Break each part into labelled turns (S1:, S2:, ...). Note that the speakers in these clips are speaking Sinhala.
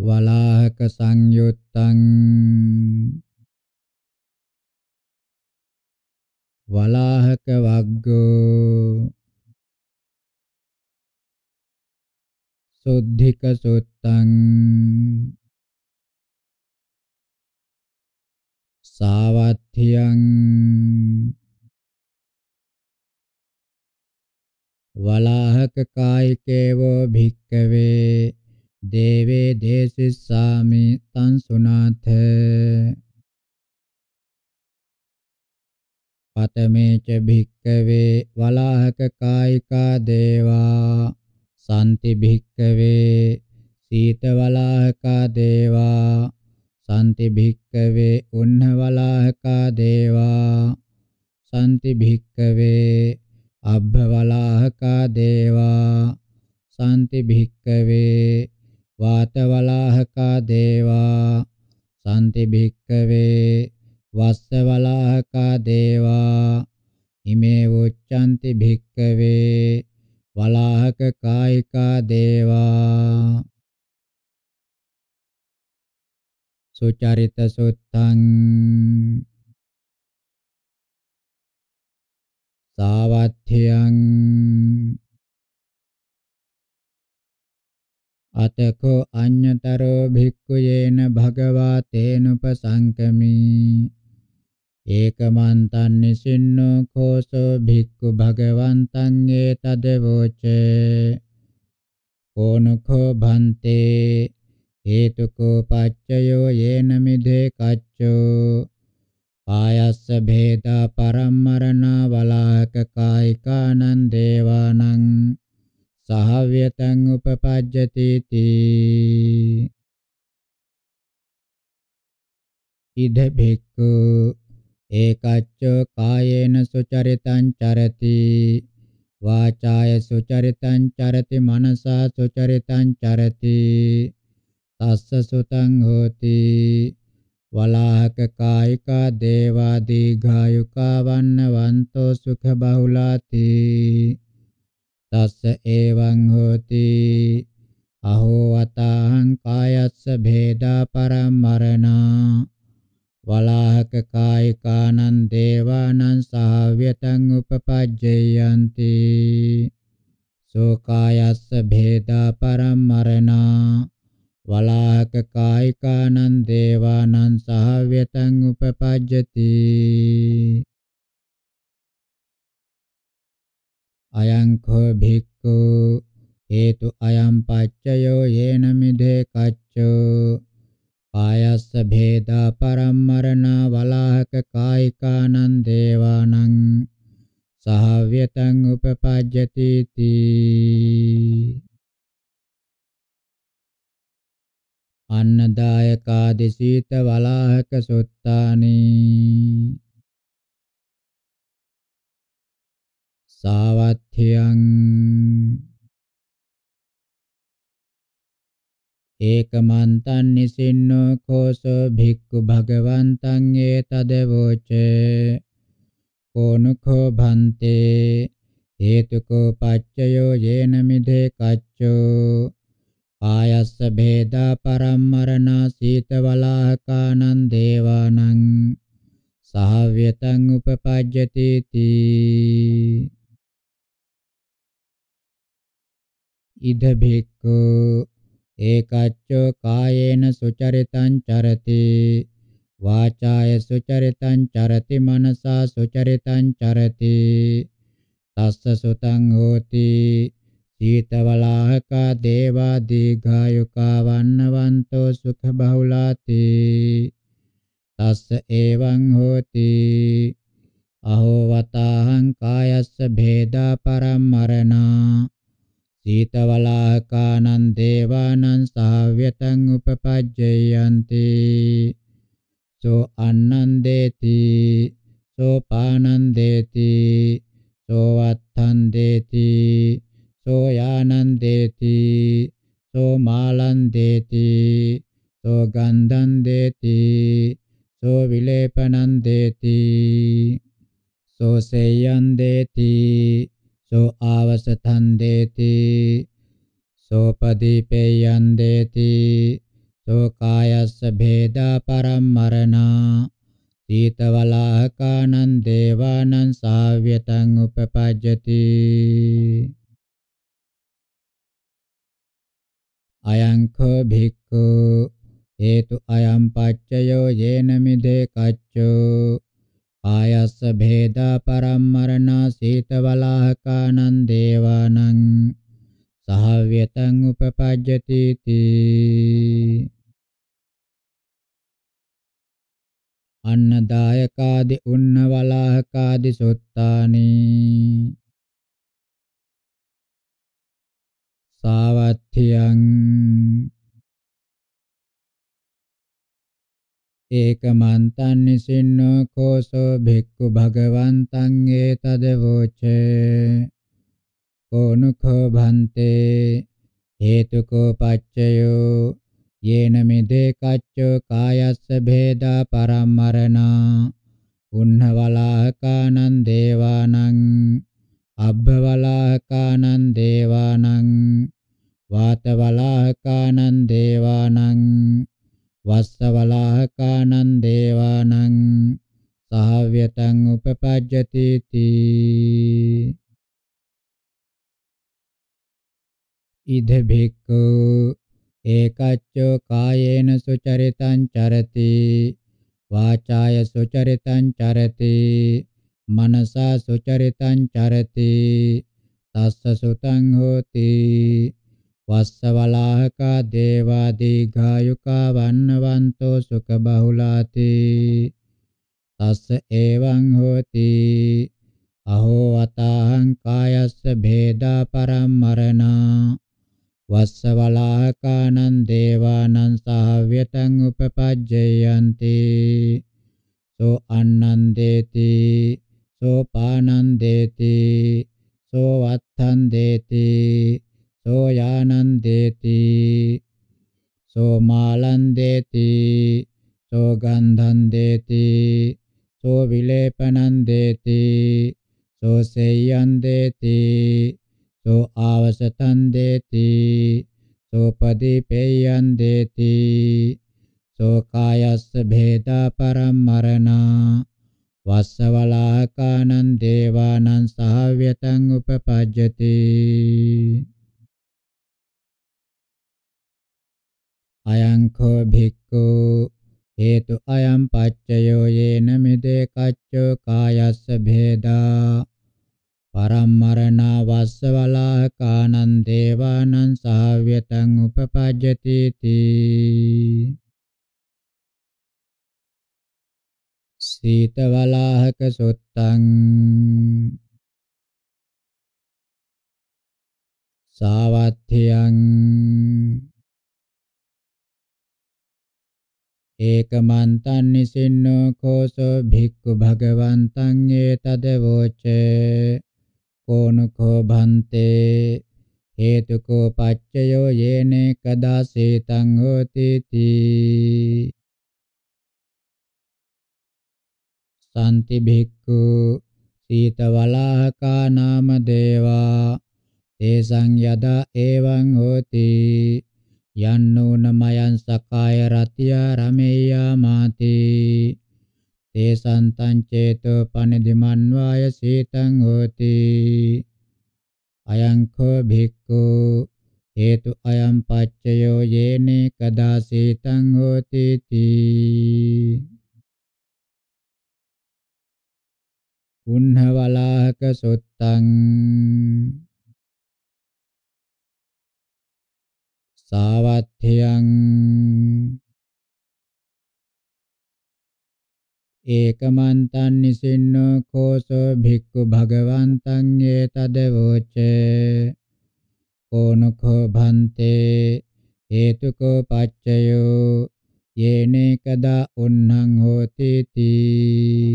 S1: වලාහක සංයුත්තං
S2: වලාහක වග්ගෝ සුද්ධික සුත්තං සාවත්ථියං
S3: වලාහක කායිකේව භික්කවේ देवे देशिस्सामि तं सुनाथ පතමේ ච භික්කවේ වලාහක කායිකා දේවා සම්ති භික්කවේ සීත වලාහකා දේවා සම්ති භික්කවේ උන්න වලාහකා දේවා සම්ති භික්කවේ අබ්බ වලාහකා දේවා සම්ති භික්කවේ වාතවලාහකා දේවා සම්ති භික්කවේ වස්සවලාහකා දේවා ඉමේ උච්ඡන්ති භික්කවේ වලාහක කායිකා දේවා
S2: සුචරිත සුත්තං සාවත්ථ්‍යං අතකෝ
S3: අඤ්ඤතරෝ භික්ඛුයේන භගවා තේනුපසංකමි ඒකමන්තං නිසින්නෝ කෝසෝ භික්ඛු භගවන්තං ඒතදවෝචේ කෝනකෝ භන්තේ හේතුකෝ පච්චයෝ යේන මිදේ කච්චෝ ආයස්ස භේදා පරම්මරණ වලාක කායිකානං දේවානං සහව්‍යතං උපපජ්ජති තී
S1: ඉද භික්ඛු
S3: ඒකච්ච කායේන සුචරිතං චරති වාචාය සුචරිතං චරති මනසා සුචරිතං චරති තස්ස සුතං හෝති වලාහක කායිකා දේවා දීඝායුකා වන්නවන්තෝ සුඛ බහුලාති තස්ස එවං හෝති අහෝ අතං කායස්ස භේදා පරමරණා වලාහක කායිකානං දේවානං සහව්‍යතං උපපජ්ජයන්ති සෝ කායස්ස භේදා පරමරණා වලාහක කායිකානං දේවානං සහව්‍යතං උපපජ්ජති අයං කෝ භික්ඛු හේතු අයං පච්චයෝ යේන මිදේ කච්චෝ කායස්ස භේදා පරම්මරණා වලාහක කායිකානං දේවානං සහව්‍යතං උපපජ්ජති
S1: තී අන්නදායකාදි සීත වලාහක සුත්තානි
S2: සාවත්ථයං
S3: ඒකමන්තං නිසින්නෝ කෝසෝ භික්ඛු භගවන්තං ඒතදවෝච කෝනුඛෝ භන්තේ හේතුකෝ පච්චයෝ යේන මිදේ කච්චෝ ආයස්ස භේදා පරම්මරණා සීතවලාහකානං දේවානං සහව්‍යතං උපපජ්ජති තී
S1: ඉද භික්ඛු ඒකච්චෝ
S3: කායේන සුචරිතං චරති වාචාය සුචරිතං චරති මනසා සුචරිතං චරති තස්ස සුතං හෝති සීතවලාහක දේවා දීඝායුකා වන්නවන්තෝ සුඛ බහුලාති තස්ස එවං හෝති අහෝ වතාහං කායස්ස භේදා පරම්මරණා සීතවලාහකානං දේවානං සාව්‍යතං උපපජ්ජයන්ති සෝ අන්නං දේති සෝ පානං දේති සෝ වත්තං දේති සෝ යානං දේති සෝ මාලං දේති සෝ ගන්ධං දේති සෝ විලේපනං දේති සෝ සේයං දේති සෝ ආවසතං දේති සෝපදීපේයං දේති සෝ කායස්ස භේදා පරම්මරණා සීතවලාහකානං දේවානං සාව්‍යතං උපපජ්ජති
S1: අයං කෝ භික්ඛු
S3: හේතු අයම් පච්චයෝ යේන මිදේ කච්චෝ ආයස්ස භේද පරම්මරණා සීතවලාහකානං දේවානං සහව්‍යතං උපපජ්ජති තී
S2: අන්නදායකාදි උන්නවලාහකාදි සොත්තානි සාවත්තියං ඒකමන්තං නිසින්නෝ
S3: කෝසෝ භික්ඛු භගවන්තං ඒතදවෝචේ කෝනුඛෝ භන්තේ හේතුකෝ පච්චයෝ යේන මිදේ කච්චෝ කායස්ස භේදා පරම්මරණා උන්නවලාහකානං දේවානං අබ්බවලාහකානං දේවානං වාතවලාහකානං දේවානං වස්සවලාහකානං දේවානං සහව්‍යතං උපපජ්ජති තී
S1: ඉද භික්ඛු ඒකච්චෝ
S3: කායේන සුචරිතං චරති වාචාය සුචරිතං චරති මනසා සුචරිතං චරති තස්ස සුතං හෝති වස්ස වලාහකා දේවා දීඝායුකා වන්නවන්තෝ සුඛ බහුලාති තස්ස එවං හෝති අහෝ අතං කායස්ස භේදා පරම්මරණා වස්ස වලාහකානං දේවානං සහව්‍යතං උපපජ්ජයන්ති සෝ අන්නං දේති සෝ පානං දේති සෝ වත්තං දේති सोयानन्देति सोमालन्देति सोगन्धन्देति सोविलेपनन्देति सोसेयन्देति सो आवसतन्देति सोपदीपेयन्देति සෝකායස්ස භේදා පරම්මරණා වස්සවලාකානං දේවානං සහව්‍යතං උපපජ්ජති අයංඛෝ භික්ඛු හේතු අයං පච්චයෝ යේන මිදේ කච්චෝ කායස්ස භේදා පරම්මරණා වස්සවලා කානං දේවානං සාව්‍යතං උපපජ්ජති
S2: තී සීතවලාහක සුත්තං සාවත්ථියං ඒකමන්තං නිසින්නෝ කෝසෝ භික්ඛු
S3: භගවන්තං ඒතදවෝච කෝනුකෝ භන්තේ හේතුකෝ පච්චයෝ යේන කදාසීතං
S1: හෝති තී
S3: සම්ති භික්ඛු සීතවලාහකා නාම දේවා තේසං යදා එවං හෝති යන්නෝ නමයන් සකාය රතිය රමෙයා මාති තේ සන්තං චේතෝ පනිදිමන්වාය සීතං හෝති අයං කෝ භික්ඛු හේතු අයං පච්චයෝ යේනේ කදා සීතං හෝති තී
S2: උන්හවලාහක සොත්තං සාවත්ථයං ඒකමන්තං
S3: නිසින්නෝ කෝසෝ භික්ඛු භගවන්තං ඒතදවෝච කෝනකෝ භන්තේ හේතුකෝ පච්චයෝ යේනේකදා උන්නං හෝති තී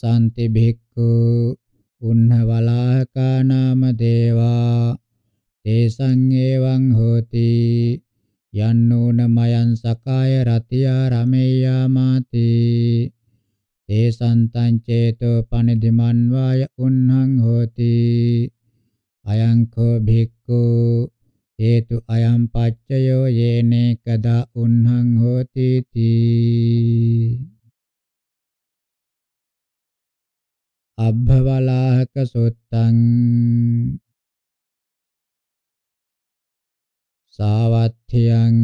S1: සාන්ති භික්ඛු
S3: උන්නවලාහකා නාම දේවා තේසං එවං හෝති යන්නෝන මයං සකාය රතියා රමෙය්‍යා මාති තේසං තං චේතෝ පනිදිමන් වාය උන්නං හෝති අයං කෝ භික්ඛු හේතු අයම් පච්චයෝ යේනේකදා උන්හං හෝති
S2: තී අබ්බවලාහක සුත්තං සාවත්ථියං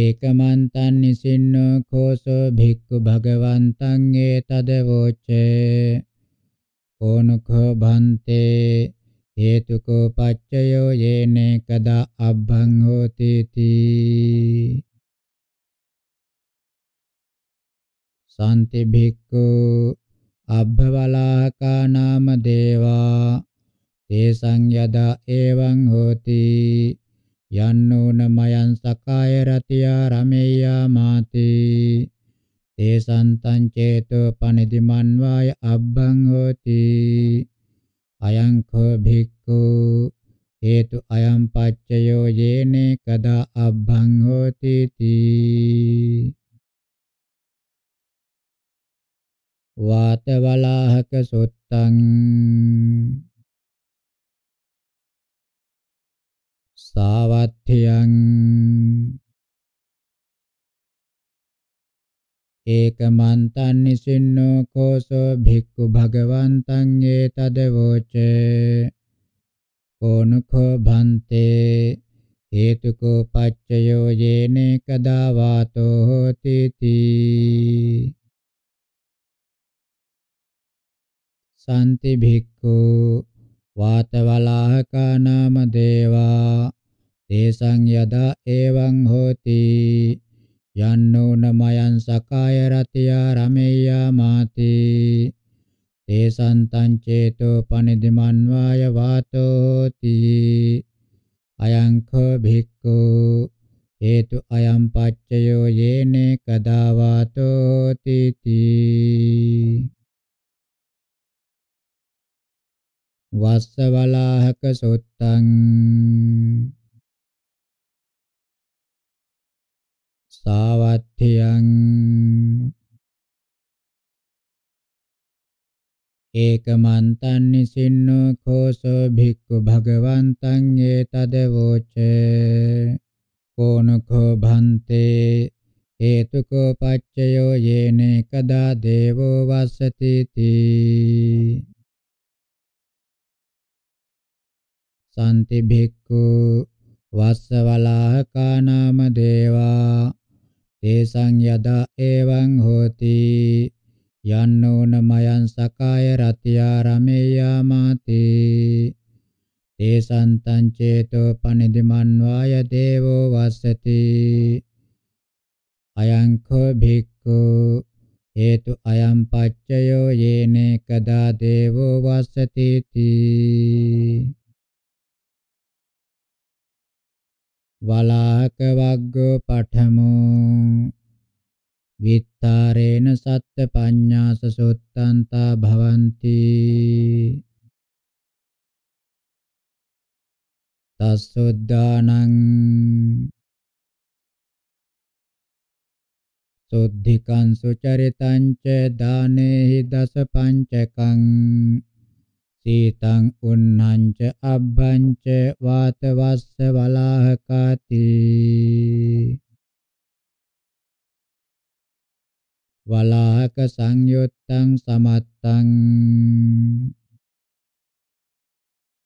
S2: ඒකමන්තං නිසින්නෝ කෝසෝ
S3: භික්ඛු භගවන්තං ඒතද වෝචේ කෝනුඛෝ භන්තේ හේතුකෝ පච්චයෝ යේන කදා අබ්බං
S1: හෝති තී
S3: සාන්ති භික්ඛු අබ්බවලාකා නාම දේවා තේසං යදා එවං හෝති යන්නෝන මයං සකාය රතියා රමෙය්‍යා මාති තේසං තං චේතෝ පනිදිමන් වාය අබ්බං හෝති අයං කෝ භික්ඛු හේතු අයං පච්චයෝ යේනේ කදා අබ්බං හෝති තී
S2: වාතවලාහක සුත්තං සාවත්ථියං
S3: ඒකමන්තං නිසින්නෝ කෝසෝ භික්ඛු භගවන්තං ඒතදවෝච කෝනුඛෝ භන්තේ හේතුකෝ පච්චයෝ යේන කදා වාතෝ හෝති තී
S1: සම්ති භික්ඛු
S3: වාතවලාහකා නාම දේවා තේසං යදා එවං හෝති යන්නෝ නමයන් සකාය රතියා රමෙය්‍යා මාති තේසං තං චේතෝ පනිදමන්වාය වාතෝ හෝති අයං කෝ භික්ඛු හේතු අයම් පච්චයෝ යේනේ කදා වාතෝ
S2: තීති වස්සවලාහක සුත්තං සාවත්තියං ඒකමන්තං
S3: නිසින්නෝ කෝසෝ භික්ඛු භගවන්තං ඒතද වෝචේ කෝනකෝ භන්තේ හේතුකෝ පච්චයෝ යේන කදා දේවෝ වස්සති තී
S1: සම්ති භික්ඛු
S3: වස්සවලාහකා නාම දේවා තේසං යදා එවං හෝති යන්නෝන මයං සකාය රතියා රමේයා මාති තේසං තං චේතෝ පනිදිමන් වාය දේවෝ වස්සති අයං කෝ භික්ඛු හේතු අයං පච්චයෝ යේන කදා දේවෝ වස්සති
S1: තී
S3: වලාහක වග්ගෝ පඨමෝ විත්තරේන සත්‍ය පඤ්ඤාස සොත්තන්තා භවಂತಿ
S2: තස්සොද්දානං සොද්ධිකං
S3: සුචරිතං ච දානේහි දස පංචකං තීතං උන්නංච අබ්බංච වාතවස්ස වලාහකාති
S2: වලාහක සංයුත්තං සමත්තං